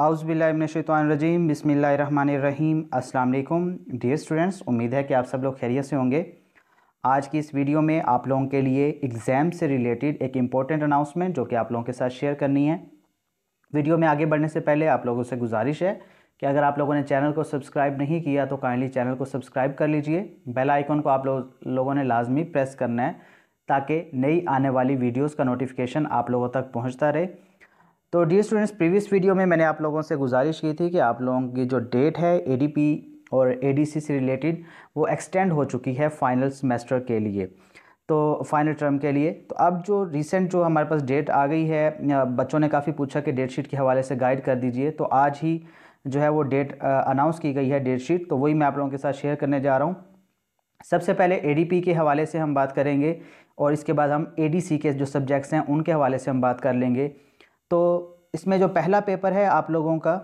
आउज़बिल्लाशतवानरजीम बसमीम अल्लाम dear students उम्मीद है कि आप सब लोग खैरियत से होंगे आज की इस वीडियो में आप लोगों के लिए एग्ज़ाम से रिलेटेड एक इम्पॉर्टेंट अनाउंसमेंट जो कि आप लोगों के साथ शेयर करनी है वीडियो में आगे बढ़ने से पहले आप लोगों से गुजारिश है कि अगर आप लोगों ने चैनल को सब्सक्राइब नहीं किया तो काइंडली चैनल को सब्सक्राइब कर लीजिए बेल आइकन को आप लो, लोगों ने लाजमी प्रेस करना है ताकि नई आने वाली वीडियोज़ का नोटिफिकेशन आप लोगों तक पहुँचता रहे तो डी स्टूडेंट्स प्रीवियस वीडियो में मैंने आप लोगों से गुजारिश की थी कि आप लोगों की जो डेट है ए और ए से रिलेटेड वो एक्सटेंड हो चुकी है फाइनल सेमेस्टर के लिए तो फाइनल टर्म के लिए तो अब जो रिसेंट जो हमारे पास डेट आ गई है बच्चों ने काफ़ी पूछा कि डेट शीट के हवाले से गाइड कर दीजिए तो आज ही जो है वो डेट अनाउंस की गई है डेट शीट तो वही मैं आप लोगों के साथ शेयर करने जा रहा हूँ सबसे पहले ए के हवाले से हम बात करेंगे और इसके बाद हम ए के जो सब्जेक्ट्स हैं उनके हवाले से हम बात कर लेंगे तो इसमें जो पहला पेपर है आप लोगों का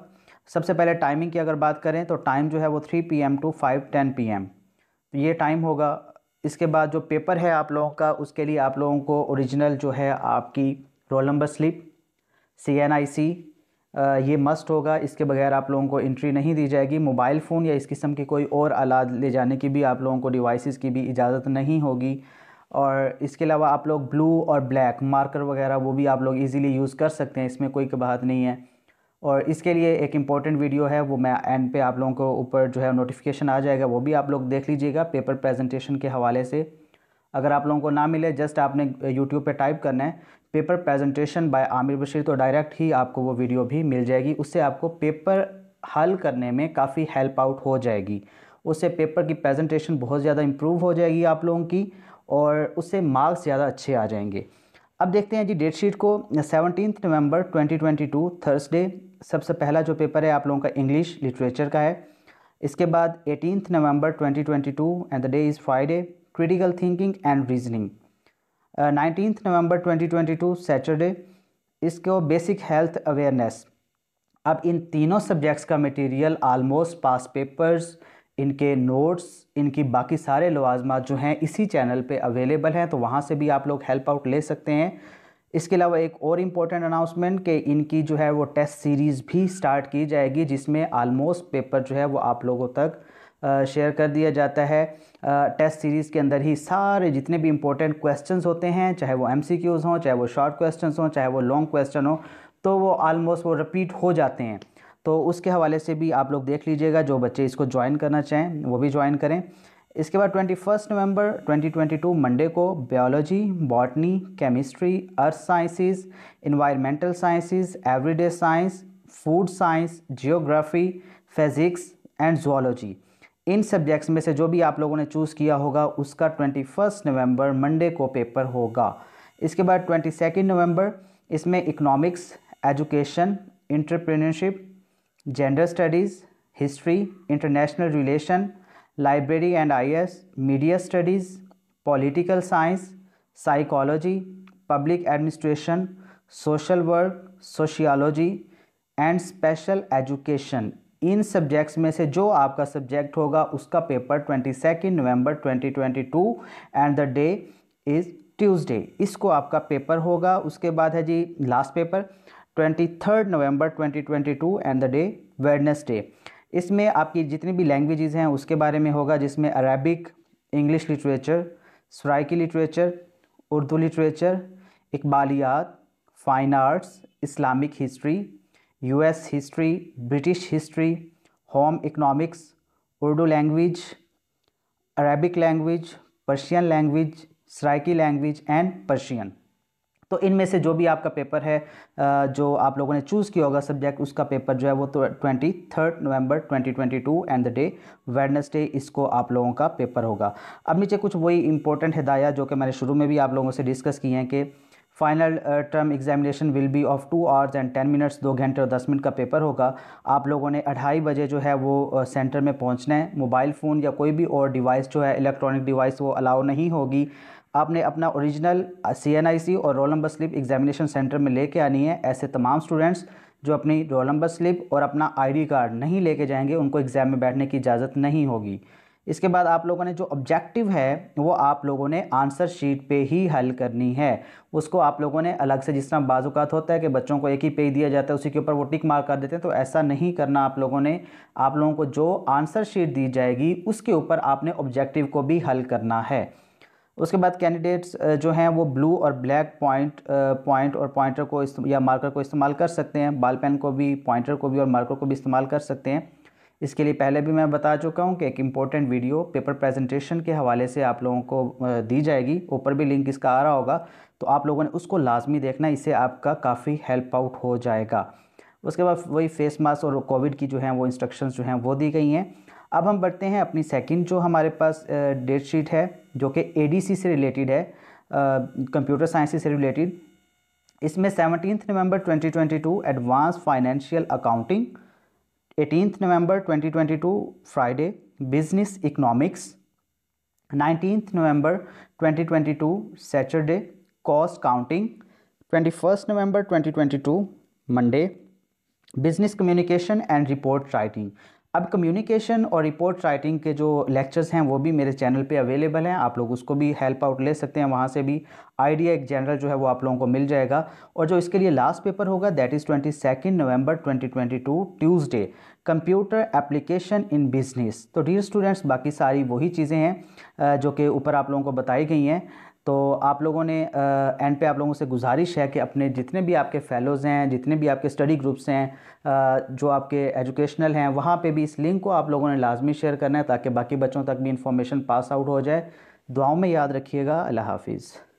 सबसे पहले टाइमिंग की अगर बात करें तो टाइम जो है वो three P M to five ten P M ये टाइम होगा इसके बाद जो पेपर है आप लोगों का उसके लिए आप लोगों को ओरिजिनल जो है आपकी roll number slip C N I C ये मस्ट होगा इसके बगैर आप लोगों को एंट्री नहीं दी जाएगी मोबाइल फ़ोन या इस किस्म की कोई और आलात ले जाने की भी आप लोगों को डिवाइसेस की भी इजाज़त नहीं होगी और इसके अलावा आप लोग ब्लू और ब्लैक मार्कर वगैरह वो भी आप लोग इजीली यूज़ कर सकते हैं इसमें कोई बात नहीं है और इसके लिए एक इम्पॉर्टेंट वीडियो है वो मैं एंड पे आप लोगों को ऊपर जो है नोटिफिकेशन आ जाएगा वो भी आप लोग देख लीजिएगा पेपर प्रेजेंटेशन के हवाले से अगर आप लोगों को ना मिले जस्ट आपने यूट्यूब पर टाइप करना है paper presentation by Aamir Bashir तो डायरेक्ट ही आपको वो वीडियो भी मिल जाएगी उससे आपको पेपर हल करने में काफ़ी हेल्प आउट हो जाएगी उससे पेपर की प्रेजेंटेशन बहुत ज़्यादा इम्प्रूव हो जाएगी आप लोगों की और उससे मार्क्स ज़्यादा अच्छे आ जाएंगे अब देखते हैं जी डेट शीट को सेवनटीन नवंबर 2022 थर्सडे सबसे पहला जो पेपर है आप लोगों का इंग्लिश लिटरेचर का है इसके बाद eighteenth November 2022 and the day is Friday critical thinking and reasoning nineteen November 2022 Saturday इसको बेसिक हेल्थ अवेयरनेस अब इन तीनों सब्जेक्ट्स का मटेरियल आलमोस्ट पास पेपर्स इनके नोट्स इनकी बाकी सारे लवाजमात जो हैं इसी चैनल पे अवेलेबल हैं तो वहाँ से भी आप लोग हेल्प आउट ले सकते हैं इसके अलावा एक और इम्पॉर्टेंट अनाउंसमेंट कि इनकी जो है वो टेस्ट सीरीज़ भी स्टार्ट की जाएगी जिसमें आलमोस्ट पेपर जो है वो आप लोगों तक शेयर कर दिया जाता है टेस्ट सीरीज़ के अंदर ही सारे जितने भी इम्पोर्टेंट क्वेश्चंस होते हैं चाहे वो एमसीक्यूज़ हों चाहे वो शॉर्ट क्वेश्चंस हों चाहे वो लॉन्ग क्वेश्चन हो तो वो आलमोस्ट वो रिपीट हो जाते हैं तो उसके हवाले से भी आप लोग देख लीजिएगा जो बच्चे इसको ज्वाइन करना चाहें वो भी ज्वाइन करें इसके बाद ट्वेंटी नवंबर 2022 मंडे को biology botany chemistry earth sciences environmental sciences everyday science food science geography physics and zoology इन सब्जेक्ट्स में से जो भी आप लोगों ने चूज़ किया होगा उसका फ़र्स्ट नवंबर मंडे को पेपर होगा इसके बाद सेकेंड नवंबर इसमें economics education entrepreneurship gender studies history international relation library and I S media studies political science psychology public administration social work sociology and special education इन subjects में से जो आपका सब्जेक्ट होगा उसका paper twenty second November twenty twenty two and the day is Tuesday इसको आपका paper होगा उसके बाद है जी last paper twenty twenty 2022 and the day day इसमें आपकी जितनी भी लैंग्वेजेस हैं उसके बारे में होगा जिसमें Arabic English literature Saraiki literature Urdu literature इकबालियात fine arts Islamic history US history British history home economics Urdu language Arabic language Persian language Saraiki language and Persian तो इनमें से जो भी आपका पेपर है जो आप लोगों ने चूज़ किया होगा सब्जेक्ट उसका पेपर जो है वो twenty third November twenty twenty two and the day Wednesday इसको आप लोगों का पेपर होगा अब नीचे कुछ वही इंपॉर्टेंट हिदायत जो कि मैंने शुरू में भी आप लोगों से डिस्कस किए हैं कि final term examination will be of two hours and ten minutes दो घंटे और दस मिनट का पेपर होगा आप लोगों ने अढ़ाई बजे जो है वो सेंटर में पहुंचना है मोबाइल फ़ोन या कोई भी और डिवाइस जो है इलेक्ट्रॉनिक डिवाइस वो अलाउ नहीं होगी आपने अपना ओरिजिनल सी और roll number slip examination centre में लेके आनी है ऐसे तमाम स्टूडेंट्स जो अपनी रोल नंबर स्लिप और अपना आईडी कार्ड नहीं लेके जाएंगे उनको एग्ज़ाम में बैठने की इजाज़त नहीं होगी इसके बाद आप लोगों ने जो ऑब्जेक्टिव है वो आप लोगों ने आंसर शीट पे ही हल करनी है उसको आप लोगों ने अलग से जिस तरह बाजूकात होता है कि बच्चों को एक ही पेज दिया जाता है उसी के ऊपर वो टिक मार कर देते हैं तो ऐसा नहीं करना आप लोगों ने आप लोगों को जो आंसर शीट दी जाएगी उसके ऊपर आपने ऑब्जेक्टिव को भी हल करना है उसके बाद कैंडिडेट्स जो हैं वो ब्लू और ब्लैक पॉइंट पॉइंट और पॉइंटर को या मार्कर को इस्तेमाल कर सकते हैं बाल पेन को भी पॉइंटर को भी और मार्कर को भी इस्तेमाल कर सकते हैं इसके लिए पहले भी मैं बता चुका हूँ कि एक इम्पॉर्टेंट वीडियो पेपर प्रेजेंटेशन के हवाले से आप लोगों को दी जाएगी ऊपर भी लिंक इसका आ रहा होगा तो आप लोगों ने उसको लाजमी देखना इससे आपका काफ़ी हेल्प आउट हो जाएगा उसके बाद वही फेस मास्क और कोविड की जो है वो इंस्ट्रक्शंस जो हैं वो दी गई हैं अब हम बढ़ते हैं अपनी सेकंड जो हमारे पास डेट शीट है जो कि एडीसी से रिलेटेड है कंप्यूटर साइंस से रिलेटेड इसमें seventeen November 2022 advance financial accounting eighteen November 2022 Friday business economics nineteen November 2022 Saturday cost counting twenty first November 2022 Monday business communication and report writing अब communication और report writing के जो lectures हैं वो भी मेरे चैनल पे अवेलेबल हैं आप लोग उसको भी हेल्प आउट ले सकते हैं वहाँ से भी आइडिया एक जनरल जो है वो आप लोगों को मिल जाएगा और जो इसके लिए लास्ट पेपर होगा that is twenty second November twenty twenty two Tuesday computer application in business तो डियर स्टूडेंट्स बाकी सारी वही चीज़ें हैं जो कि ऊपर आप लोगों को बताई गई हैं तो आप लोगों ने एंड पे आप लोगों से गुजारिश है कि अपने जितने भी आपके फेलोज़ हैं जितने भी आपके स्टडी ग्रुप्स हैं जो आपके एजुकेशनल हैं वहाँ पे भी इस लिंक को आप लोगों ने लाजमी शेयर करना है ताकि बाकी बच्चों तक भी इन्फॉर्मेशन पास आउट हो जाए दुआओं में याद रखिएगा अल्लाह हाफिज़